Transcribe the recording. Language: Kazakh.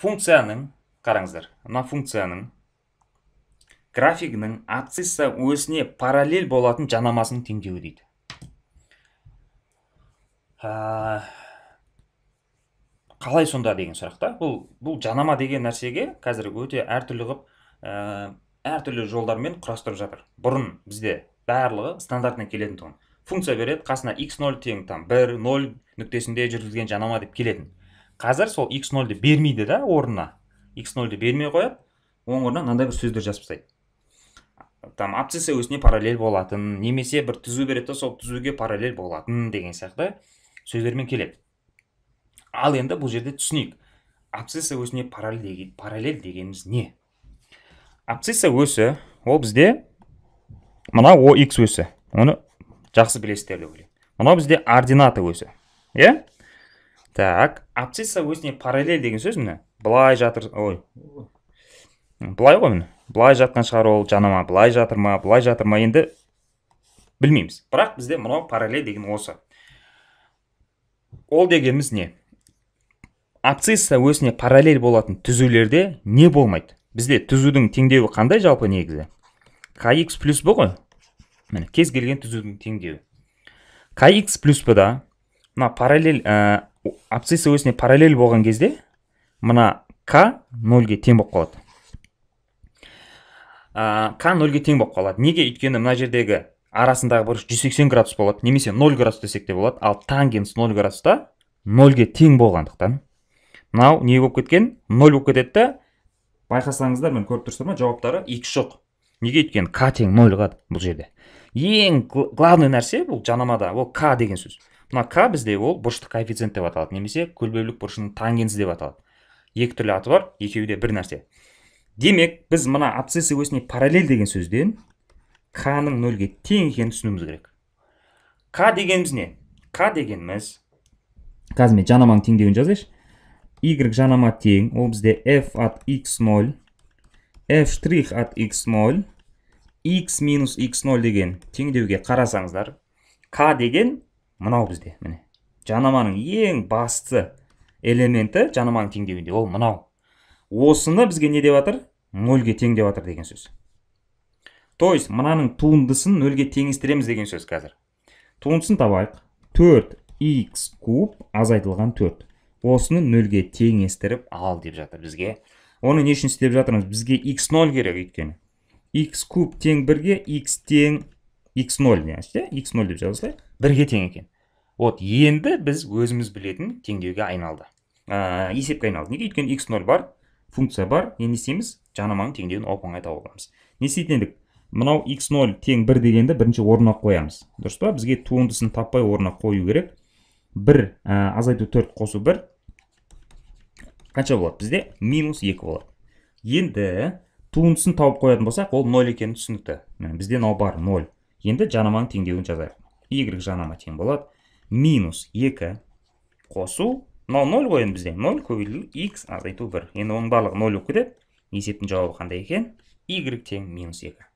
функцияның қараңыздар мына функцияның графигінің абсцисса өсіне параллель болатын жанамасының теңдеуі дейді қалай сонда деген сұрақ та бұл бұл жанама деген нәрсеге қазір өте әртүрлі қылып ә, әртүрлі жолдармен құрастырып жатыр бұрын бізде барлығы стандартный келетін тұғын функция береді қасына x0 тең там бір ноль нүктесінде жүргізілген жанама деп келетін қазір сол x ді бермейді да орнына x ді бермей қойып, оның орнына мынандай бір сөздер жазып тастайды там абцисс өсіне параллель болатын немесе бір түзу береді да сол түзуге параллель болатын деген сияқты сөздермен келеді ал енді бұл жерде түсінейік абцисса өсіне параллель, параллель дегеніміз не абцисса өсі ол бізде мына о өсі оны жақсы білесіздер деп ойлаймын мынау бізде ордината өсі иә так абцисса өзіне параллель деген сөз міне былай жатыр ой былай ғой міне былай жатқан шығар ол жанама былай жатыр ма былай жатыр ма енді білмейміз бірақ бізде мынау параллель деген осы ол дегеніміз не абцисса өсіне параллель болатын түзулерде не болмайды бізде түзудің теңдеуі қандай жалпы негізі kx плюс б ғой міне кез келген түзудің теңдеуі kx плюс бда да мына параллель ә, абсцисса өсіне параллель болған кезде мына к нөлге тең болып қалады к нөлге тең болып қалады неге өйткені мына жердегі арасындағы бұрыш 180 градус болады немесе 0 градус десек те болады ал тангенс 0 градуста 0-ге тең болғандықтан мынау не болып кеткен 0 болып кетеді да байқасаңыздар міне көріп тұрсыздар ма жауаптары x жоқ неге өйткені к тең нольға бұл жерде ең главный нәрсе бұл жанамада ол к деген сөз мына к бізде ол бұрыштық коэффициент деп аталады немесе көлбеулік бұрышының тангенсі деп аталады екі түрлі аты бар екеуі де бір нәрсе демек біз мына абсциссы осіне параллель деген сөзден к ның нөлге тең екенін түсінуіміз керек к дегеніміз не к дегеніміз қазір мен жанаманың теңдеуін жазайыншы y жанама тең ол бізде f от x 0 f штрих от x 0 x минус x0 деген теңдеуге қарасаңыздар k деген мынау бізде міне жанаманың ең басты элементі жанаманың теңдеуінде ол мынау осыны бізге не деп жатыр ге тең деп жатыр деген сөз то есть мынаның туындысын нөлге теңестіреміз деген сөз қазір туындысын табайық 4 x куб азайтылған 4 осыны нөлге теңестіріп ал деп жатыр бізге оны не үшін істеп жатырмыз бізге x0 керек өйткені x куб тең бірге x тең x0 значит x0 деп жаза бірге тең екен вот енді біз өзіміз білетін теңдеуге айналды ә, есепке айналды неге өйткені x0 бар функция бар енді не істейміз жанаманың теңдеуін оп оңай тауып аламыз не істейтін едік мынау x0 тең 1 дегенді бірінші орнына қоямыз дұрыс па бізге туындысын таппай орнына қою керек 1 ә, азайту 4 қосу бір қанша болады бізде минус екі болады енді туындысын тауып қоятын болсақ ол 0 екені түсінікті міне бізде мынау бар 0. енді жанаманың теңдеуін жазайық y жанама тең болады минус екі қосу мынау ноль ғой енді бізде ноль көбейту x азайту бір енді оның барлығы ноль болып кетеді есептің жауабы қандай екен y тең минус екі